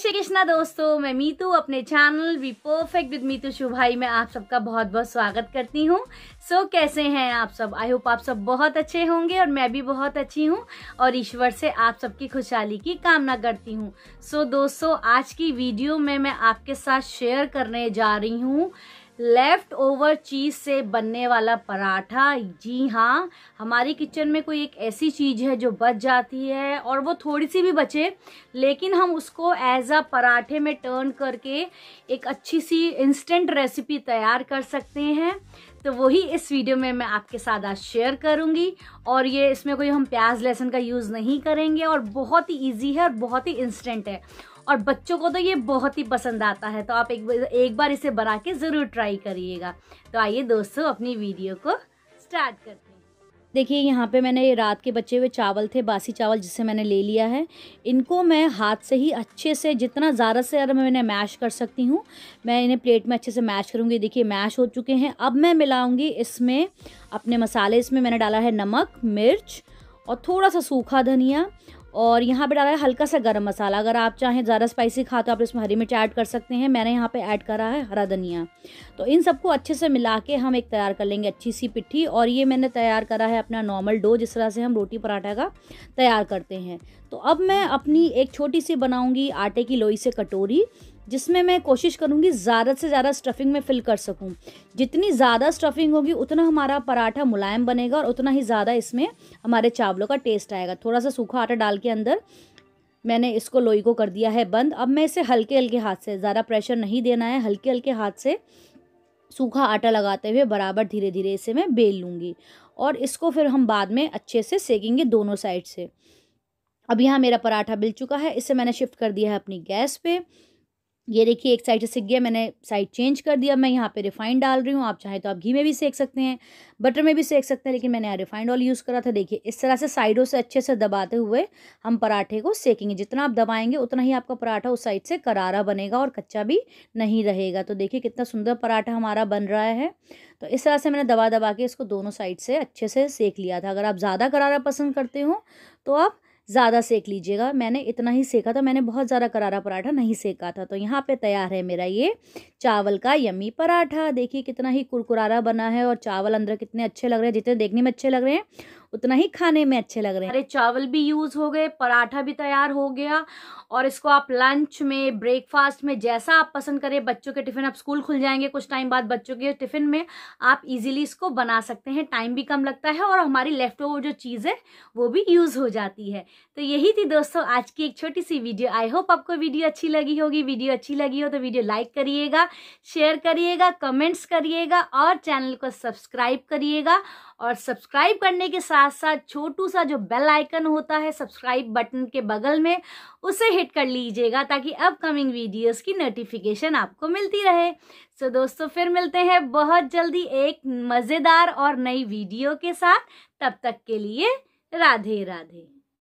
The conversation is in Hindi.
श्री कृष्णा दोस्तों मैं मीतू अपने channel we perfect with Meetu शुभाई में आप सबका बहुत बहुत स्वागत करती हूँ सो so, कैसे हैं आप सब आई होप आप सब बहुत अच्छे होंगे और मैं भी बहुत अच्छी हूँ और ईश्वर से आप सबकी खुशहाली की कामना करती हूँ सो so, दोस्तों आज की वीडियो में मैं आपके साथ शेयर करने जा रही हूँ लेफ़्ट ओवर चीज़ से बनने वाला पराठा जी हाँ हमारी किचन में कोई एक ऐसी चीज़ है जो बच जाती है और वो थोड़ी सी भी बचे लेकिन हम उसको एज अ पराठे में टर्न करके एक अच्छी सी इंस्टेंट रेसिपी तैयार कर सकते हैं तो वही इस वीडियो में मैं आपके साथ आज शेयर करूंगी और ये इसमें कोई हम प्याज लहसुन का यूज़ नहीं करेंगे और बहुत ही ईजी है और बहुत ही इंस्टेंट है और बच्चों को तो ये बहुत ही पसंद आता है तो आप एक एक बार इसे बना के ज़रूर ट्राई करिएगा तो आइए दोस्तों अपनी वीडियो को स्टार्ट करते हैं देखिए यहाँ पे मैंने रात के बचे हुए चावल थे बासी चावल जिसे मैंने ले लिया है इनको मैं हाथ से ही अच्छे से जितना ज़्यादा से ज़्यादा इन्हें मैश कर सकती हूँ मैं इन्हें प्लेट में अच्छे से मैश करूँगी देखिए मैश हो चुके हैं अब मैं मिलाऊँगी इसमें अपने मसाले इसमें मैंने डाला है नमक मिर्च और थोड़ा सा सूखा धनिया और यहाँ पे डाला है हल्का सा गरम मसाला अगर आप चाहें ज़्यादा स्पाइसी खा तो आप इसमें हरी मिर्च ऐड कर सकते हैं मैंने यहाँ पे ऐड करा है हरा धनिया तो इन सबको अच्छे से मिला के हम एक तैयार कर लेंगे अच्छी सी पिट्ठी और ये मैंने तैयार करा है अपना नॉर्मल डो जिस तरह से हम रोटी पराठा का तैयार करते हैं तो अब मैं अपनी एक छोटी सी बनाऊँगी आटे की लोई से कटोरी जिसमें मैं कोशिश करूँगी ज़्यादा से ज़्यादा स्टफिंग में फिल कर सकूँ जितनी ज़्यादा स्टफिंग होगी उतना हमारा पराठा मुलायम बनेगा और उतना ही ज़्यादा इसमें हमारे चावलों का टेस्ट आएगा थोड़ा सा सूखा आटा डाल के अंदर मैंने इसको लोई को कर दिया है बंद अब मैं इसे हल्के हल्के हाथ से ज़्यादा प्रेशर नहीं देना है हल्के हल्के हाथ से सूखा आटा लगाते हुए बराबर धीरे धीरे इसे मैं बेल लूँगी और इसको फिर हम बाद में अच्छे से सेकेंगे दोनों साइड से अब यहाँ मेरा पराठा मिल चुका है इसे मैंने शिफ्ट कर दिया है अपनी गैस पे ये देखिए एक साइड से सिक गया मैंने साइड चेंज कर दिया मैं यहाँ पे रिफाइंड डाल रही हूँ आप चाहें तो आप घी में भी सेक सकते हैं बटर में भी सेक सकते हैं लेकिन मैंने यहाँ रिफाइंड ऑयल यूज़ करा था देखिए इस तरह से साइडों से अच्छे से दबाते हुए हम पराठे को सेकेंगे जितना आप दबाएंगे उतना ही आपका पराठा उस साइड से करारा बनेगा और कच्चा भी नहीं रहेगा तो देखिए कितना सुंदर पराठा हमारा बन रहा है तो इस तरह से मैंने दबा दबा के इसको दोनों साइड से अच्छे से सेक लिया था अगर आप ज़्यादा करारा पसंद करते हो तो आप ज़्यादा सेक लीजिएगा मैंने इतना ही सेका था मैंने बहुत ज़्यादा करारा पराठा नहीं सेका था तो यहाँ पे तैयार है मेरा ये चावल का यमी पराठा देखिए कितना ही कुरकुरारा बना है और चावल अंदर कितने अच्छे लग रहे हैं जितने देखने में अच्छे लग रहे हैं उतना ही खाने में अच्छे लग रहे हैं अरे चावल भी यूज़ हो गए पराठा भी तैयार हो गया और इसको आप लंच में ब्रेकफास्ट में जैसा आप पसंद करें बच्चों के टिफ़िन आप स्कूल खुल जाएंगे कुछ टाइम बाद बच्चों के टिफ़िन में आप इजीली इसको बना सकते हैं टाइम भी कम लगता है और हमारी लेफ्ट ओवर जो चीज़ है वो भी यूज़ हो जाती है तो यही थी दोस्तों आज की एक छोटी सी वीडियो आई होप आपको वीडियो अच्छी लगी होगी वीडियो अच्छी लगी हो तो वीडियो लाइक करिएगा शेयर करिएगा कमेंट्स करिएगा और चैनल को सब्सक्राइब करिएगा और सब्सक्राइब करने के साथ साथ साथ छोटू सा जो बेल आइकन होता है सब्सक्राइब बटन के बगल में उसे हिट कर लीजिएगा ताकि अपकमिंग वीडियोस की नोटिफिकेशन आपको मिलती रहे सो so, दोस्तों फिर मिलते हैं बहुत जल्दी एक मज़ेदार और नई वीडियो के साथ तब तक के लिए राधे राधे